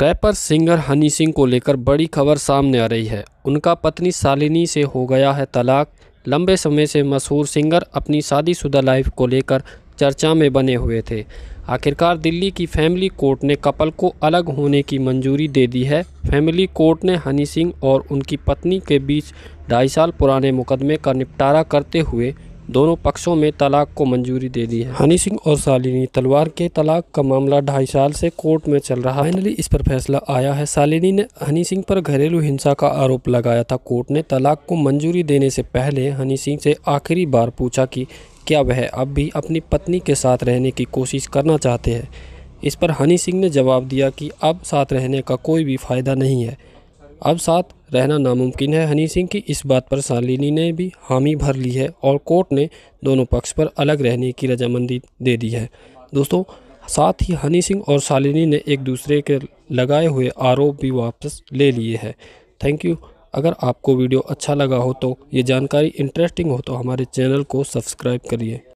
wrapper singer Honey Singh को लेकर बड़ी खबर सामने आ रही है उनका पत्नी सालिनी से हो गया है तलाक लंबे समय से मशहूर सिंगर अपनी शादीशुदा लाइफ को लेकर चर्चा में बने हुए थे आखिरकार दिल्ली की फैमिली कोर्ट ने कपल को अलग होने की मंजूरी दे दी है फैमिली कोर्ट ने हनी सिंह और उनकी पत्नी के बीच ढाई साल पुराने मुकदमे का निपटारा करते हुए दोनों पक्षों में तलाक को मंजूरी दे दी है हनी सिंह और सालिनी तलवार के तलाक का मामला ढाई साल से कोर्ट में चल रहा है फाइनली इस पर फैसला आया है सालिनी ने हनी सिंह पर घरेलू हिंसा का आरोप लगाया था कोर्ट ने तलाक को मंजूरी देने से पहले हनी सिंह से आखिरी बार पूछा कि क्या वह अब भी अपनी पत्नी के साथ रहने की कोशिश करना चाहते हैं इस पर हनी सिंह ने जवाब दिया कि अब साथ रहने का कोई भी फायदा नहीं है अब साथ रहना नामुमकिन है हनी सिंह की इस बात पर सालिनी ने भी हामी भर ली है और कोर्ट ने दोनों पक्ष पर अलग रहने की रजामंदी दे दी है दोस्तों साथ ही हनी सिंह और सालिनी ने एक दूसरे के लगाए हुए आरोप भी वापस ले लिए हैं थैंक यू अगर आपको वीडियो अच्छा लगा हो तो ये जानकारी इंटरेस्टिंग हो तो हमारे चैनल को सब्सक्राइब करिए